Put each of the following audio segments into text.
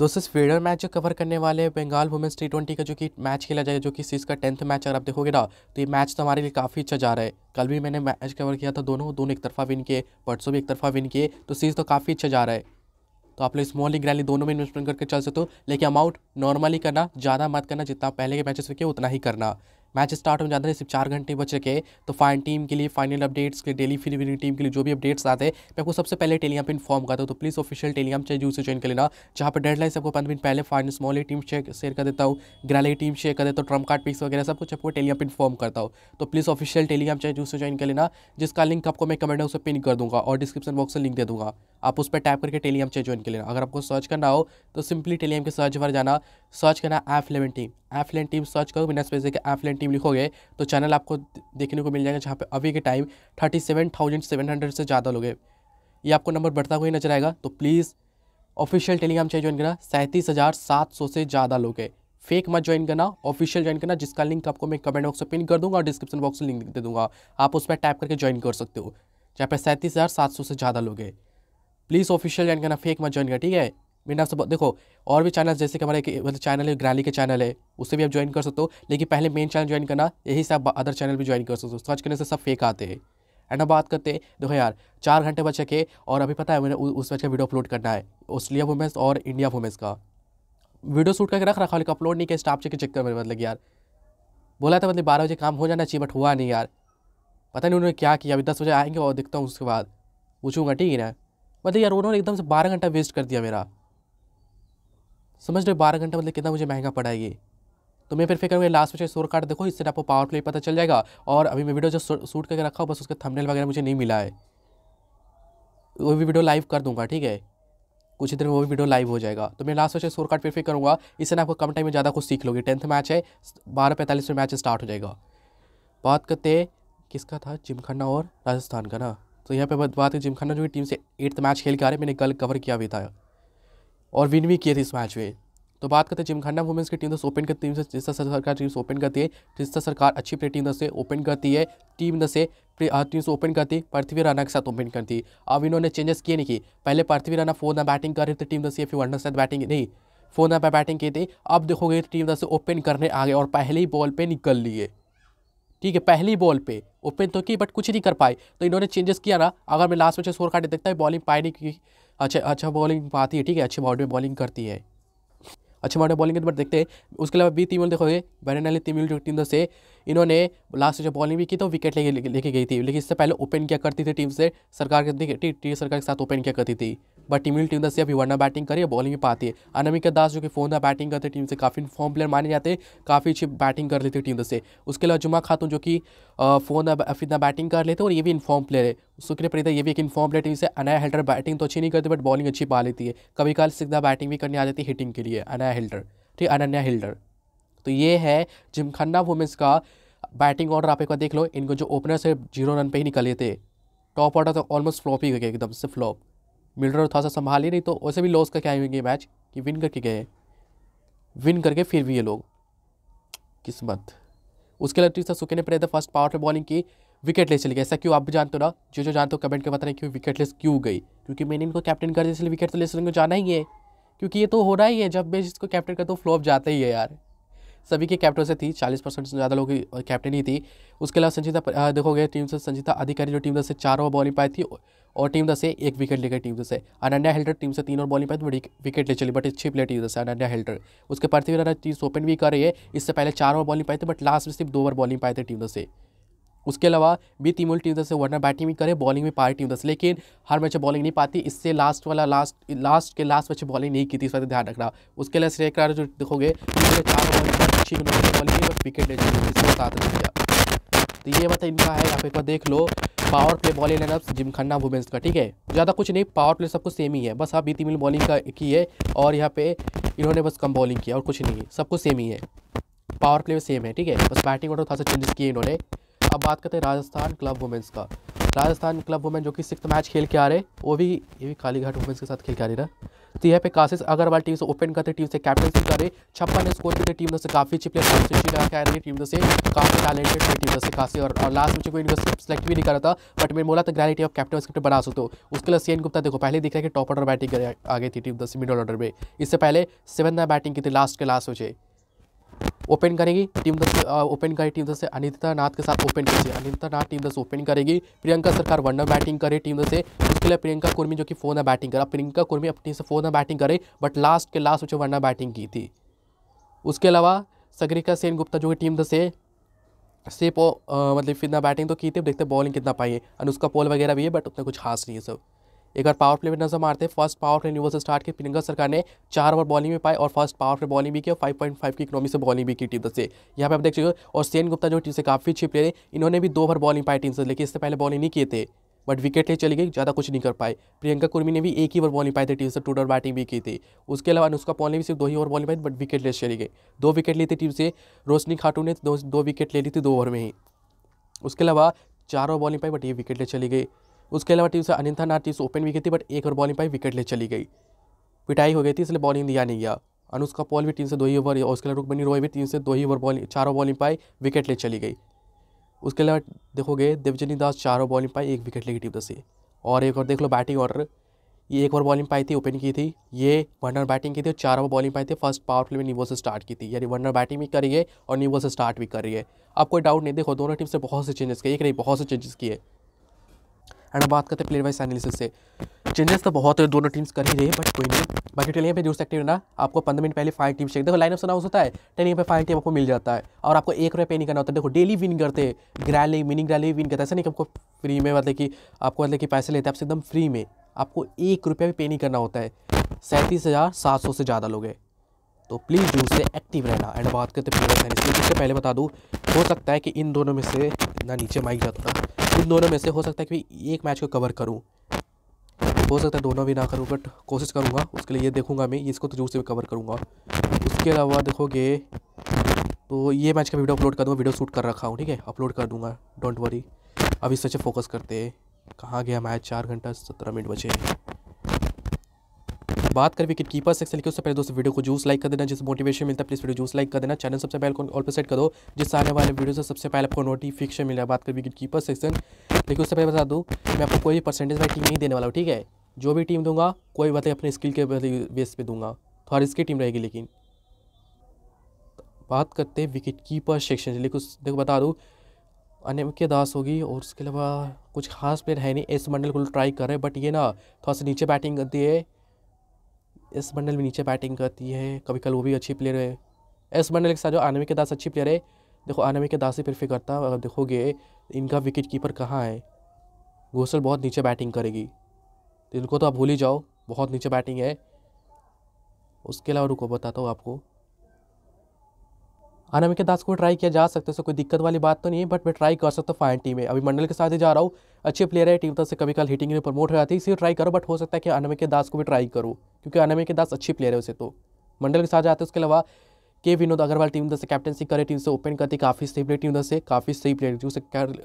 दोस्तों इस मैच जो कवर करने वाले हैं बंगाल वुमेंस टी ट्वेंटी का जो कि मैच खेला जाएगा जो कि सीज़ का टेंथ मैच अगर आप देखोगे ना तो ये मैच तो हमारे लिए काफ़ी अच्छा जा रहा है कल भी मैंने मैच कवर किया था दोनों दोनों एक तरफा विन किए परसों भी एक तरफा विन किए तो सीज तो काफ़ी अच्छा जा रहा है तो आप लोग स्मॉल लीग रैली दोनों में इन्वेस्टमेंट करके चल सकते हो लेकिन अमाउंट नॉर्मली करना ज़्यादा मत करना जितना पहले के मैचेस में किए उतना ही करना मैच स्टार्ट होने जाते हैं सिर्फ चार घंटे बच रखे तो फाइन टीम के लिए फाइनल अपडेट्स के डेली फिर विनिंग टीम के लिए जो भी अपडेट्स आते हैं मैं आपको सबसे पहले टेलीग्राम पर इन्फॉर्म करता हूँ तो प्लीज़ ऑफिशियल टेलीग्राम चाहे जूस से ज्वाइन कर लेना जहाँ पर डेडलाइन लाइन सबको पंद्रह मिनट पहले फाइनल स्मॉल टीम शेयर कर देता हूँ ग्रैली टीम शेयर कर देता हूँ ट्रम्प कार्ड पिक्स वगैरह सब कुछ आपको टेलीग्राम पर इन्फॉर्म करता हूँ तो प्लीज़ ऑफिशियल टेलीग्राम चाहे जूस से ज्वाइन कर लेना जिसका लिंक आपको मैं कमेंट में उसे पिन कर दूँगा और डिस्क्रिप्शन बॉक्स में लिंक दे दूँगा आप उस पर टाइप करके टेलीग्राम चाहे ज्वाइन कर लेना अगर आपको सर्च करना हो तो सिंपली टेलीग्राम के सर्च पर जाना सर्च करना F team F team search करो बिना स्पेस के एफ टीम लिखोगे तो चैनल आपको देखने को मिल जाएगा जहाँ पे अभी के time thirty seven thousand seven hundred से ज़्यादा लोग हैं ये आपको नंबर बढ़ता हुआ ही नजर आएगा तो प्लीज़ ऑफिशियल टेलीग्राम चाहिए ज्वाइन करना सैंतीस हज़ार सात सौ से ज़्यादा लोग हैं फेक मत ज्वाइन करना ऑफिशियल ज्वाइन करना जिसका लिंक आपको मैं कमेंट बॉक्स में पिन कर दूंगा और डिस्क्रिप्शन बॉक्स में लिंक दे दूंगा आप उस पर टाइप करके ज्वाइन कर सकते हो जहाँ पर सैंतीस हज़ार सात सौ से ज़्यादा लोग हैं प्लीज़ ऑफिशियल ज्वाइन करना फेक मत ज्वाइन करना ठीक है मीन आप सब देखो और भी चैनल जैसे कि हमारे मतलब चैनल है ग्रैली के चैनल है उससे भी आप ज्वाइन कर सकते हो लेकिन पहले मेन चैनल ज्वाइन करना यही से आप अदर चैनल भी ज्वाइन कर सकते हो सर्च करने से सब फेक आते हैं एंड अब बात करते हैं देखो यार चार घंटे बचे के और अभी पता है मैंने उस मैच का वीडियो अपलोड करना है ऑस्ट्रेलिया वुमेंस और इंडिया वुमेंस का वीडियो शूट करके रख रखा लेकिन अपलोड नहीं किया स्टाफ चेक चेक कर मतलब यार बोला था मतलब बारह बजे काम हो जाना चाहिए बट हुआ नहीं यार पता नहीं उन्होंने क्या किया अभी दस बजे आएंगे और देखता हूँ उसके बाद पूछूंगा ठीक है ना मतलब यार उन्होंने एकदम से बारह घंटा वेस्ट कर दिया मेरा समझ रहे बारह घंटे मतलब कितना मुझे महंगा पड़ा ये तो मैं फिर फिर करूँगा लास्ट में शोर कार्ड देखो इससे आपको पावर प्ले पता चल जाएगा और अभी मैं वीडियो जो शूट करके रखा हो बस उसका थंबनेल वगैरह मुझे नहीं मिला है वो भी वीडियो लाइव कर दूँगा ठीक है कुछ ही देर में वो भी वीडियो लाइव हो जाएगा तो मैं लास्ट में शोर कार्ड फिर फिर करूँगा इससे ना आपको कम टाइम में ज़्यादा कुछ सीख लोगे टेंथ मैच है बारह पैंतालीस में मैच स्टार्ट हो जाएगा बात करते किसका था जिमखाना और राजस्थान का ना तो यहाँ पर बात है जिम जो भी टीम से एट्थ मैच खेल के आ रहे मैंने कल कवर किया भी था और विन भी किए थे इस मैच में तो बात करते हैं जिम वुमेंस की टीम दस ओपन करती है जिस तरह सरकार टीम ओपन करती है जिस तरह सरकार अच्छी प्ले टीम से ओपन करती है टीम से टीम से ओपन करती पृथ्वी राणा के साथ ओपन करती है अब इन्होंने चेंजेस किए नहीं कि पहले पृथ्वी राणा फोर ना बैटिंग कर रही थी टीम दस या फिर वन साथ बैटिंग नहीं फोर ना बैटिंग की थी अब देखोगे टीम दस ओपन करने आ गए और पहले ही बॉल पर निकल लिए ठीक है पहली बॉल पे ओपन तो की बट कुछ नहीं कर पाए तो इन्होंने चेंजेस किया ना अगर मैं लास्ट में स्कोर कार्ड देखता है बॉलिंग पाई नहीं की अच्छा अच्छा बॉलिंग पाती है ठीक है अच्छे अच्छी में बॉलिंग करती है अच्छे में बॉलिंग के बट देखते हैं उसके अलावा बी टीम देखोगे बैरन वाली टीम टीम से इन्होंने लास्ट जो बॉलिंग भी की तो विकेट लेके लेके गई थी लेकिन इससे पहले ओपन क्या करती थी टीम से सरकार के सरकार के साथ ओपन किया करती थी बट टीम टीम दस अभी वरना बैटिंग करिए बॉलिंग भी पाती है अनमिका दास जो कि फोन था बैटिंग करते टीम से काफ़ी फॉर्म प्लेयर माने जाते हैं काफ़ी अच्छी बैटिंग कर लेते टीम दस से उसके अलावा जुमा खातून जो कि फोन अफीदा बैटिंग कर लेते और ये भी इनफॉर्म प्लेयर है सुक्रिय प्रीता ये भी एक इनफॉर्म प्लेयर टीम से अनाया हेल्टर बैटिंग तो अच्छी नहीं करती बट बॉलिंग अच्छी पा लेती है कभी काल सीधा बैटिंग भी करने आ जाती है हिटिंग के लिए अनाया हेल्टर ठीक है अनन्या हेल्टर तो ये है जिम खन्ना वुमेंस का बैटिंग ऑर्डर आप एक बार देख लो इनको जो ओपनर से जीरो रन पे ही निकले थे टॉप ऑर्डर तो ऑलमोस्ट फ्लॉप ही गए एकदम से फ्लॉप मिलर थोड़ा सा संभाल ही नहीं तो वैसे भी लॉस करके आए हुएंगे मैच कि विन करके गए विन करके फिर भी ये लोग किस्मत उसके अलावा सर सुखे ने पहले फर्स्ट पावर में बॉलिंग की विकेट लेस चली गई ऐसा क्यों आप भी जानते हो ना जो जो जानते हो कमेंट के बता रहे क्यों विकेट लेस क्यों गई क्योंकि मैंने इनको कैप्टन कर दिया इसलिए विकेट तो लेस इनको जाना ही है क्योंकि ये तो होना ही है जब मैं इसको कैप्टन करता हूँ फ्लॉप जाता ही है यार सभी के कैप्टन से थी चालीस परसेंट से ज़्यादा लोग की कैप्टन ही थी उसके अलावा संजीता देखोगे टीम से संजीता अधिकारी जो टीम से चार ओवर बॉलिंग पाई थी और टीम दस एक विकेट लेकर टीम दस से अनन्या हेल्टर टीम से तीन और बॉलिंग पर तो विकेट ले चली बट अच्छी प्लेयर टीम दस अनन्या हेल्टर उसके पार्थिव रनर टीम ओपन भी कर रही है इससे पहले चार ओवर बॉलिंग पाए थे बट लास्ट में सिर्फ दो ओवर बॉलिंग पाए थे टीम दस उसके अलावा भी तीमूल टीम दस वर्नर बैटिंग भी करे बॉलिंग भी पाए टीम दस लेकिन हर मैच बॉलिंग नहीं पाती इससे लास्ट वाला लास्ट लास्ट के लास्ट मैच बॉलिंग नहीं की थी इस बात ध्यान रखना उसके लिए श्रेय जो देखोगे चार अच्छी विकेट ले चुकी साथ दिया अच्छा तो ये मतलब इनका है आप एक बार देख लो power play bowling lineup gymkhana women's का ठीक है ज़्यादा कुछ नहीं पावर प्ले सब कुछ सेम ही है बस आप बीती मिल बॉलिंग का की है और यहाँ पे इन्होंने बस कम बॉलिंग किया और कुछ नहीं है सब कुछ सेम ही है पावर प्ले सेम है ठीक है बस बैटिंग ऑर्डर थोड़ा सा चेंजेस किए इन्होंने अब बात करते हैं राजस्थान क्लब वुमेंस का राजस्थान क्लब वुमेन जो कि सिक्स मैच खेल के आ रहे वो भी ये भी कालीघाट वुमेंस के साथ खेल के आ रही ना तो यहाँ पे काशिश अग्रवाल टीम से ओपन करते टीम से कैप्टनसी करे छप्पन स्कोर करते टीम से काफ़ी अच्छी प्लेयर लगा के आ रही टीम से काफ़ी टैलेंटेड है टीम से तो काशी और, और लास्ट में इनको सेलेक्ट भी नहीं रहा था बट मैंने बोला था ग्रेलिटी ऑफ कैप्टन स्क्रिप्ट बना सकते हो उसके लिए सीएन गुप्ता देखो पहले दिख रहा है कि टॉप ऑर्डर बैटिंग आ गई थी टीम दस मिडल ऑर्डर में इससे पहले सेवन बैटिंग की थी लास्ट के लास्ट मुझे ओपन करेगी टीम दस ओपन करेगी टीम दस से अनिता नाथ के साथ ओपन कीजिए अनिता नाथ टीम दस ओपन करेगी प्रियंका सरकार वनडर बैटिंग करे टीम दस से खेला प्रियंका कुर्मी जो कि फोन है बैटिंग करा प्रियंका कुर्मी अपनी से फोन है बैटिंग करे बट लास्ट के लास्ट उसे वन बैटिंग की थी उसके अलावा सगरिका सेन गुप्ता जो कि टीम द से सिर्फ मतलब फिर ना बैटिंग तो की थी देखते बॉलिंग कितना पाई है उसका पोल वगैरह भी है बट उतना कुछ खास नहीं है सब एक बार पावर प्ले में नजर मारते फर्स्ट पावर प्ले यूनिवर्स स्टार्ट की प्रियंका सरकार ने चार ओवर बॉलिंग में पाए और फर्स्ट पावर प्ले बॉलिंग भी किया फाइव पॉइंट फाइव की इकोनॉमी से बॉलिंग भी की टीम से यहाँ पे आप देख सकते हो और सेन गुप्ता जो टीम से काफ़ी अच्छी प्लेयर है इन्होंने भी दो ओवर बॉलिंग पाई टीम से लेकिन इससे पहले बॉलिंग नहीं किए थे बट विकेट ले चली गई ज़्यादा कुछ नहीं कर पाए प्रियंका कुर्मी ने भी एक ही ओवर बॉलिंग पाई थी टीम से टू डॉट बैटिंग भी की थी उसके अलावा अनुष्का पॉल ने भी सिर्फ दो ही ओवर बॉलिंग पाई बट विकेट ले चली गई दो विकेट ली थी टीम से रोशनी खाटू ने दो, दो विकेट ले ली थी दो ओवर में ही उसके अलावा चार ओवर बॉलिंग पाई बट ये विकेट ले चली गई उसके अलावा टीम से अनिंथा नाथ टीम से ओपन की थी बट एक ओवर बॉलिंग पाई विकेट ले चली गई पिटाई हो गई थी इसलिए बॉलिंग दिया नहीं गया अनुष्का पॉल भी टीम से दो ही ओवर उसके अलावा रुकमनी रॉय भी टीम से दो ही ओवर बॉलिंग चार ओवर बॉलिंग पाई विकेट ले चली गई उसके अलावा देखोगे देवजनी दास चारों बॉलिंग पाई एक विकेट लेगी टीम से और एक और देख लो बैटिंग ऑर्डर ये एक ओवर बॉलिंग पाई थी ओपन की थी ये वन बैटिंग की थी और चार ओवर बॉलिंग पाई थी फर्स्ट पावर प्ले में नीवो से स्टार्ट की थी यानी वन बैटिंग भी करी है और नीवो से स्टार्ट भी करी है अब कोई डाउट नहीं देखो दोनों टीम से बहुत से चेंजेस किए एक नहीं बहुत से चेंजेस किए एंड बात करते हैं प्लेयर वाइज एनालिसिस से चेंजेस तो बहुत है दोनों टीम्स कर ही रहे है बट कोई नहीं बाकी टेलिंग पे जो हैं ना आपको पंद्रह मिनट पहले फाइव टीम चाहिए देखो लाइनअप अनाउंस होता है टेलिंग पे फाइव टीम आपको मिल जाता है और आपको एक रुपये पे नहीं करना होता है देखो डेली विन करते हैं ग्रैली मिनिंग ग्रैली विन करता है ऐसा नहीं कि आपको फ्री में मतलब कि आपको मतलब कि पैसे लेते हैं आपसे एकदम फ्री में आपको एक रुपया भी पे नहीं करना होता है सैंतीस हज़ार सात सौ से ज़्यादा लोग हैं तो प्लीज़ जो उससे एक्टिव रहना एंड बात करते हैं इससे पहले बता दूँ हो सकता है कि इन दोनों में से ना नीचे माइक जाता था इन दोनों में से हो सकता है कि एक मैच को कवर करूँ हो सकता है दोनों भी ना करूँ बट कोशिश करूँगा उसके लिए ये देखूँगा मैं इसको तो जोर से कवर करूँगा उसके अलावा देखोगे तो ये मैच का वीडियो अपलोड कर दूँगा वीडियो शूट कर रखा हूँ ठीक है अपलोड कर दूँगा डोंट वरी अभी सच फोकस करते हैं कहाँ गया मैच चार घंटा सत्रह मिनट बचे बात करें विकेट कीपर सेक्शन लेकर उससे पहले दोस्तों वीडियो को जूस लाइक कर देना जिससे मोटिवेशन मिलता है प्लीज़ वीडियो जूस लाइक कर देना चैनल सबसे पहले ऑल पर सेट करो जिससे आने वाले वीडियो से सबसे पहले आपको नोटिफिकेशन मिला बात करें विकेट कीपर सेक्शन लेकिन उससे पहले बता दूँ मैं आपको कोई परसेंटेज वाली टीम नहीं देने वाला हूँ ठीक है जो भी टीम दूंगा कोई बताए अपने स्किल के बेस पर दूंगा थोड़ी तो हर इसकी टीम रहेगी लेकिन बात करते हैं विकेट कीपर सेक्शन लेकिन देखो बता दूँ के दास होगी और उसके अलावा कुछ खास प्लेयर है नहीं एस मंडल को ट्राई कर रहे बट ये ना थोड़ा सा नीचे बैटिंग करती है एस बंडल भी नीचे बैटिंग करती है कभी कल वो भी अच्छी प्लेयर है एस बंडल के साथ जो आनवी के दास अच्छी प्लेयर है देखो आनवी के दास ही प्रेफर करता है अगर देखोगे इनका विकेट कीपर कहाँ है घोसल बहुत नीचे बैटिंग करेगी तो इनको तो आप भूल ही जाओ बहुत नीचे बैटिंग है उसके अलावा रुको बताता हूँ आपको अनामिका दास को ट्राई किया जा सकता है सो कोई दिक्कत वाली बात तो नहीं है बट मैं ट्राई कर सकता हूँ फाइन टीम में अभी मंडल के साथ ही जा रहा हूँ अच्छे प्लेयर है टीम तरफ से कभी कल हिटिंग में प्रमोट हो जाती है इसे ट्राई करो बट हो सकता है कि अनामिका दास को भी ट्राई करो क्योंकि अनामिका दास अच्छी प्लेयर है उसे तो मंडल के साथ जाते हैं उसके अलावा के विनोद अग्रवाल टीम इधर से कैप्टनसी करे टीम से ओपन करती काफ़ी सही प्लेयर टीम उधर से काफ़ी सही प्लेयर जो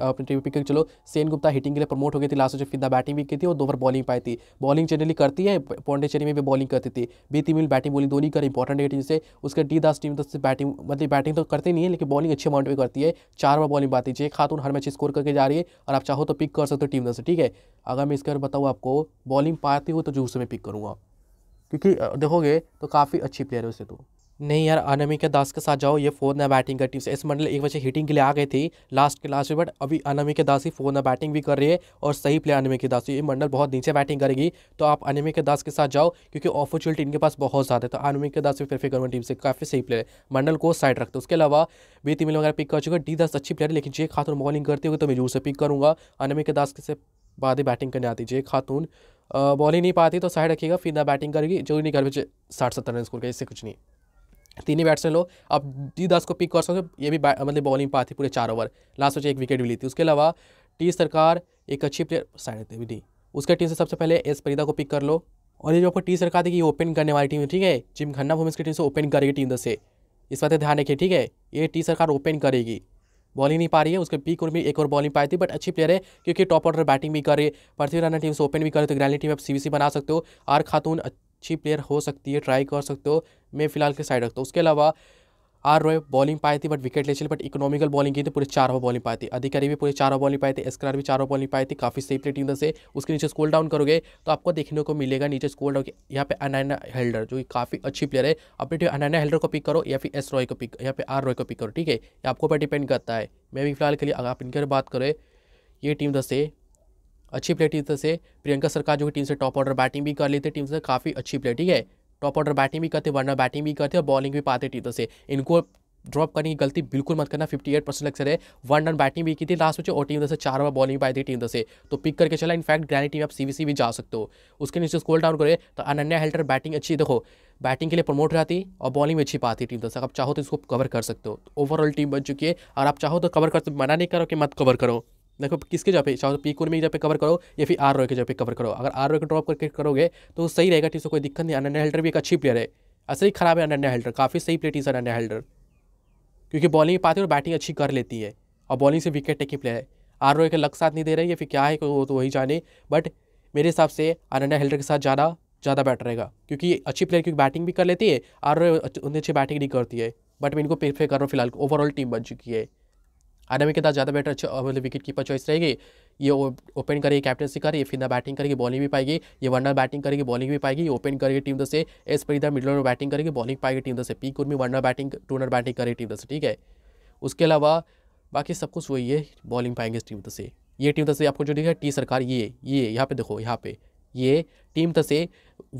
अपने टीम पिक चलो सेन गुप्ता हिटिंग के लिए प्रमोट हो गई थी लास्ट जो फिर बैटिंग भी की थी और दो बार बॉलिंग पाई थी बॉलिंग जनरली करती है पौंडेचेरी में भी बॉलिंग करती थी बी मिल बैटिंग बोलिंग दोनों ही कर इंपॉर्टेंट है टीम से उसके डी दास टीम से बैटिंग मतलब बैटिंग तो करती नहीं है लेकिन बॉलिंग अच्छी अमाउंट में करती है चार बार बॉलिंग पाती है जे खातून हर मैच स्कोर करके जा रही है और आप चाहो तो पिक कर सकते हो टीम से ठीक है अगर मैं इसके बारे बताऊँ आपको बॉलिंग पाती हूँ तो जूस में पिक करूँगा क्योंकि देखोगे तो काफ़ी अच्छी प्लेयर है उससे तो नहीं यार अनामिका दास के साथ जाओ ये फोर ना बैटिंग करती है इस मंडल एक बजे हिटिंग के लिए आ गए थे लास्ट के लास्ट में बट अभी अनामिका दास ही फोर ना बैटिंग भी कर रही है और सही प्लेयर अनामिका दास ये मंडल बहुत नीचे बैटिंग करेगी तो आप अनामिका दास के साथ जाओ क्योंकि ऑपरचुनिटी इनके पास बहुत ज़्यादा है तो अनामिका दास भी फिर करूँगा टीम से काफ़ी सही प्लेयर है मंडल को साइड रखते उसके अलावा बी तिमिल वगैरह पिक कर चुका डी दास अच्छी प्लेयर है लेकिन जे खातून बॉलिंग करती होगी तो मैं जरूर से पिक करूँगा अनामिका दास के से बाद ही बैटिंग करने आती जे खातून बॉलिंग नहीं पाती तो साइड रखिएगा फिर ना बैटिंग करेगी जो नहीं कर साठ सत्तर रन स्कोर का इससे कुछ नहीं तीन ही बैट्समैन लो आप डी दास को पिक कर सकते हो ये भी मतलब बॉलिंग पा थी पूरे चार ओवर लास्ट में एक विकेट भी ली थी उसके अलावा टी सरकार एक अच्छी प्लेयर साइड थी डी उसके टीम से सबसे पहले एस परिदा को पिक कर लो और ये जो आपको टी सरकार थी कि ओपन करने वाली टीम है ठीक है जिम खन्ना वुमेंस की टीम से ओपन करेगी टीम दस से इस बात ध्यान रखिए ठीक है ये टी सरकार ओपन करेगी बॉलिंग नहीं पा रही है उसके पीक और भी एक और बॉलिंग पाई थी बट अच्छी प्लेयर है क्योंकि टॉप ऑर्डर बैटिंग भी कर रही है पृथ्वी राना टीम से ओपन भी कर रही तो ग्रैंडली टीम आप सी बना सकते हो आर खातून अच्छी प्लेयर हो सकती है ट्राई कर सकते हो मैं फिलहाल के साइड रखता हूँ उसके अलावा आर रोय बॉलिंग पाई थी बट विकेट ले चली बट इकोनॉमिकल बॉलिंग की थी पूरे चार ओवर बॉलिंग पाई थी अधिकारी भी पूरे चार ओवर बॉलिंग पाई थी एस्क्रार भी चार ओवर बॉलिंग पाई थी काफ़ी सही प्ले टीम से उसके नीचे स्कोल डाउन करोगे तो आपको देखने को मिलेगा नीचे स्कोल डाउन यहाँ पे अनाना हेल्डर जो काफ़ी अच्छी प्लेयर है अपने टीम अनाना हेल्डर को पिक करो या फिर एस रॉय को पिक या फिर आर रॉय को पिक करो ठीक है ये आपको पर डिपेंड करता है मैं भी फिलहाल के लिए आप इनके बात करें ये टीम दस से अच्छी प्लेयर थी से प्रियंका सरकार जो कि टीम से टॉप ऑर्डर बैटिंग भी कर लेते टीम से काफ़ी अच्छी प्लेयर ठीक है टॉप ऑर्डर बैटिंग भी करते वरना बैटिंग भी करते और बॉलिंग भी पाते टीम से इनको ड्रॉप करने की गलती बिल्कुल मत करना 58 परसेंट लक्ष्य है वन रन बैटिंग भी की थी लास्ट में और टीम दस से चार बार बॉलिंग पाई थी टीम से तो पिक करके चला इनफैक्ट ग्रैनी टीम आप सीवीसी भी जा सकते हो उसके नीचे स्कोल डाउन करे तो अनन्या हेल्टर बैटिंग अच्छी देखो बैटिंग के लिए प्रमोट रहती और बॉलिंग भी अच्छी पाती टीम दस आप चाहो तो इसको कवर कर सकते हो ओवरऑल टीम बन चुकी है और आप चाहो तो कवर कर मना नहीं करो कि मत कवर करो देखो किसके जगह पे चाहे तो पी कोर में जगह पे कवर करो या फिर आर रोय के जगह पे कवर करो अगर आर रो को ड्रॉप करके करोगे तो सही रहेगा ठीक से कोई दिक्कत नहीं अनन्या हेल्डर भी एक अच्छी प्लेयर है असर ही खराब है अनन्या हेल्डर काफ़ी सही प्लेयर टीम अनन्या हेल्डर क्योंकि बॉलिंग पाती है और बैटिंग अच्छी कर लेती है और बॉलिंग से विकेट टेकिंग प्लेयर है आर रॉय का लक साथ नहीं दे रही है फिर क्या है तो वो तो वही जाने बट मेरे हिसाब से अनन्या हेल्डर के साथ जाना ज़्यादा बैटर रहेगा क्योंकि अच्छी प्लेयर क्योंकि बैटिंग भी कर लेती है आर रोय उन्हें अच्छी बैटिंग नहीं करती है बट मैं इनको प्रेफर कर रहा हूँ फिलहाल ओवरऑल टीम बन चुकी है आरमी के साथ ज़्यादा बेटर मतलब विकेट कीपर चॉइस रहेगी ये ओपन करेगी कैप्टनसी करेगी फिर बैटिंग करेगी बॉलिंग भी पाएगी ये वनडर बैटिंग करेगी बॉलिंग भी पाएगी ओपन करेगी टीम दस से एस पर इधर मिडल बैटिंग करेगी बॉलिंग पाएगी टीम दस से पी कुर्मी वनडर बैटिंग टूनर बैटिंग करेगी टीम दस ठीक है उसके अलावा बाकी सब कुछ वही है बॉलिंग पाएंगे इस टीम दस से ये टीम दस से आपको जो दिखा टी सरकार ये ये यहाँ पे देखो यहाँ पे ये टीम दस से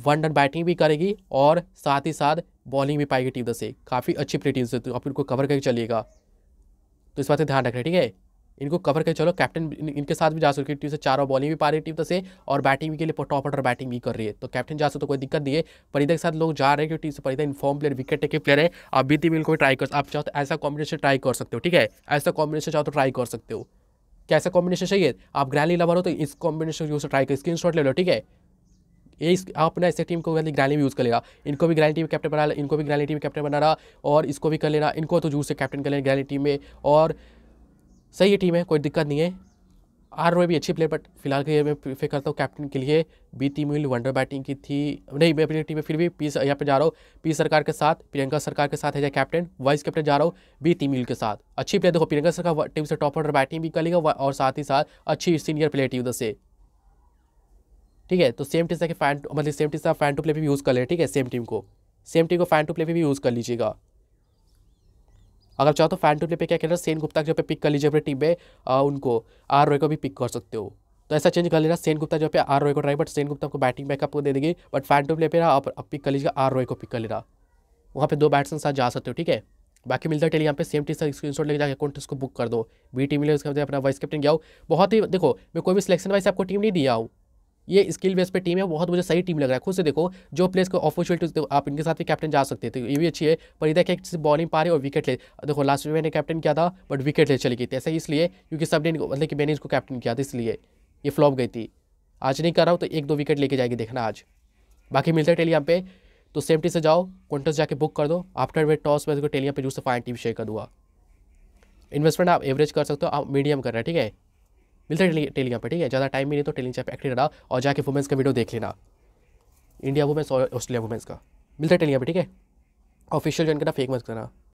वन रन बैटिंग भी करेगी और साथ ही साथ बॉलिंग भी पाएगी टीम दस से काफ़ी अच्छी प्ले टीम से तो आप इनको कवर करके चलिएगा तो इस बात का ध्यान रखना ठीक है इनको कवर कर चलो कैप्टन इनके साथ भी जा सकती टीम से चारों बॉलिंग भी पा रही है टीम तो से और बैटिंग के लिए टॉप ऑर्डर बैटिंग भी कर रही है तो कैप्टन जा सकते तो कोई दिक्कत नहीं है परिधा के साथ लोग जा रहे हैं क्योंकि टीम से Parida in form player wicket taker player है आप भी टीम इनको ट्राई कर आप चाहो तो ऐसा कॉम्बिनेशन ट्राई कर सकते हो ठीक है ऐसा कॉम्बिनेशन चाहो तो ट्राई कर सकते हो कैसा कॉम्बिनेशन चाहिए आप ग्रैली लवर हो तो इस कॉम्बिनेशन यूज ट्राई कर स्क्रीन ले लो ठीक है ये इस आप ऐसे टीम को वैसे ग्रैली में यूज़ कर लेगा इनको भी ग्रैली टीम कैप्टन बना इनको भी ग्रैली टीम कैप्टन बना रहा और इसको भी कर लेना इनको तो जूर से कैप्टन कर लेना ग्रैली टीम में और सही है टीम है कोई दिक्कत नहीं है आर रो भी अच्छी प्लेयर बट फिलहाल के लिए मैं प्रेफर करता हूँ कैप्टन के लिए बी टीम में वंडर बैटिंग की थी नहीं मैं अपनी टीम में फिर भी पी यहाँ पे जा रहा हूँ पी सरकार के साथ प्रियंका सरकार के साथ है कैप्टन वाइस कैप्टन जा रहा हूँ बी टीम के साथ अच्छी प्लेयर देखो प्रियंका सरकार टीम से टॉप ऑर्डर बैटिंग भी कर लेगा और साथ ही साथ अच्छी सीनियर प्लेयर टीम उधर से ठीक है तो सेम टीम से फैन मतलब सेम टीसा फैन टू प्ले भी यूज़ कर ले ठीक है सेम टीम को सेम टीम को फैन टू प्ले भी यूज़ कर लीजिएगा अगर चाहो तो फैन टू प्ले पे क्या कह रहे हो सेन गुप्ता जो पे पिक कर लीजिए अपने टीम पे आ, उनको आर रोय को भी पिक कर सकते हो तो ऐसा चेंज कर लेना सेन गुप्ता जो पे आर रोय को ड्राइव बट सेन गुप्ता आपको बैटिंग बैकअप को दे देगी बट फैन टू प्ले पे ना आप पिक कर लीजिएगा आर रोय को पिक कर लेना वहाँ पर दो बैट्समैन साथ जा सकते हो ठीक है बाकी मिलता है यहाँ पे सेम टीम स्क्रीन शॉट लेके जाकर अकाउंट उसको बुक कर दो बी टीम मिले उसके बाद अपना वाइस कैप्टन गया हो बहुत ही देखो मैं कोई भी सिलेक्शन वाइस आपको टीम नहीं दिया हूँ ये स्किल बेस पे टीम है बहुत मुझे सही टीम लग रहा है खुद से देखो जो प्लेस को अपॉर्चुनिटी आप इनके साथ भी कैप्टन जा सकते थे तो ये भी अच्छी है पर इधर क्या बॉलिंग पा रहे और विकेट ले देखो लास्ट में मैंने कैप्टन किया था बट विकेट ले चली गई थी ऐसा इसलिए क्योंकि सब ने मतलब कि मैंने इसको कैप्टन किया था इसलिए ये फ्लॉप गई थी आज नहीं कर रहा हूँ तो एक दो विकेट लेके जाएगी देखना आज बाकी मिलते हैं टेलियाम पे तो सेफ्टी से जाओ कॉन्टेस्ट जाके बुक कर दो आफ्टर वे टॉस में टेलीम टेलियाम पे जूस से फाइन टीम शेयर कर दूँगा इन्वेस्टमेंट आप एवरेज कर सकते हो आप मीडियम कर रहे हैं ठीक है मिलते हैं यहाँ पर ठीक है ज़्यादा टाइम भी नहीं तो टेली पर एक्टिव रहा और जाके वुमेंस का वीडियो देख लेना इंडिया वुमेंस और ऑस्ट्रेलिया वुमेंस का मिलता है यहाँ पर ठीक है ऑफिशियल जॉइन करना फेक मत करना